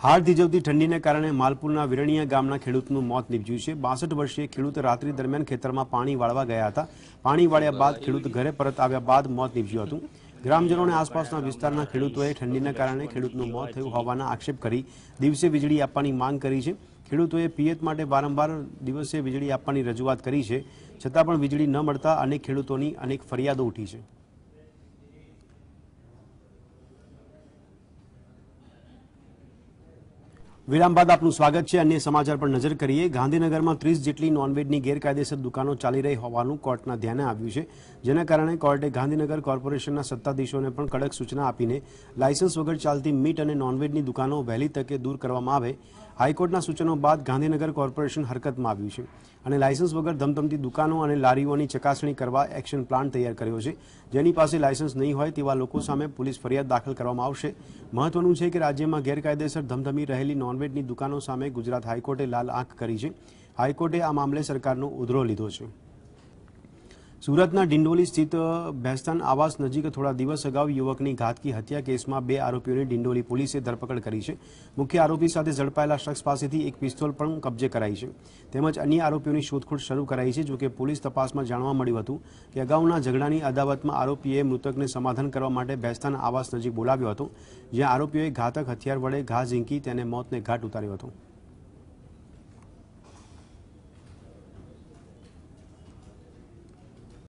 હાડ ધીજવતી ઠંડીને કારણે માલપુરના વિરણીયા ગામના ખેડૂતનું મોત નીપજ્યું છે બાસઠ વર્ષીય ખેડૂત રાત્રિ દરમિયાન ખેતરમાં પાણી વાળવા ગયા હતા પાણી વાળ્યા બાદ ખેડૂત ઘરે પરત આવ્યા બાદ મોત નીપજ્યું હતું ગ્રામજનોને આસપાસના વિસ્તારના ખેડૂતોએ ઠંડીના કારણે ખેડૂતનું મોત થયું હોવાના આક્ષેપ કરી દિવસે વીજળી આપવાની માંગ કરી છે ખેડૂતોએ પિયત માટે વારંવાર દિવસે વીજળી આપવાની રજૂઆત કરી છે છતાં પણ વીજળી ન મળતા અનેક ખેડૂતોની અનેક ફરિયાદો ઉઠી છે વિરામ બાદ આપનું સ્વાગત છે અન્ય સમાચાર પર નજર કરીએ ગાંધીનગરમાં ત્રીસ જેટલી નોનવેજની ગેરકાયદેસર દુકાનો ચાલી રહી હોવાનું કોર્ટના ધ્યાને આવ્યું છે જેના કારણે કોર્ટે ગાંધીનગર કોર્પોરેશનના સત્તાધીશોને પણ કડક સૂચના આપીને લાયસન્સ વગર ચાલતી મીટ અને નોનવેજની દુકાનો વહેલી તકે દૂર કરવામાં આવે હાઈકોર્ટના સૂચનો બાદ ગાંધીનગર કોર્પોરેશન હરકતમાં આવ્યું છે અને લાયસન્સ વગર ધમધમતી દુકાનો અને લારીઓની ચકાસણી કરવા એક્શન પ્લાન તૈયાર કર્યો છે જેની પાસે લાયસન્સ નહીં હોય તેવા લોકો સામે પોલીસ ફરિયાદ દાખલ કરવામાં આવશે મહત્વનું છે કે રાજ્યમાં ગેરકાયદેસર ધમધમી રહેલી નોનવેજની દુકાનો સામે ગુજરાત હાઈકોર્ટે લાલ આંખ કરી છે હાઈકોર્ટે આ મામલે સરકારનો ઉધરો લીધો છે સુરતના ડિંડોલી સ્થિત ભેસ્તાન આવાસ નજીક થોડા દિવસ અગાઉ યુવકની ઘાતકી હત્યા કેસમાં બે આરોપીઓની ડિંડોલી પોલીસે ધરપકડ કરી છે મુખ્ય આરોપી સાથે ઝડપાયેલા શખ્સ પાસેથી એક પિસ્તોલ પણ કબજે કરાઈ છે તેમજ અન્ય આરોપીઓની શોધખોળ શરૂ કરાઈ છે જોકે પોલીસ તપાસમાં જાણવા મળ્યું હતું કે અગાઉના ઝઘડાની અદાવતમાં આરોપીએ મૃતકને સમાધાન કરવા માટે ભેસ્તાન આવાસ નજીક બોલાવ્યો હતો જ્યાં આરોપીઓએ ઘાતક હથિયાર વડે ઘા ઝીંકી તેને મોતને ઘાટ ઉતાર્યો હતો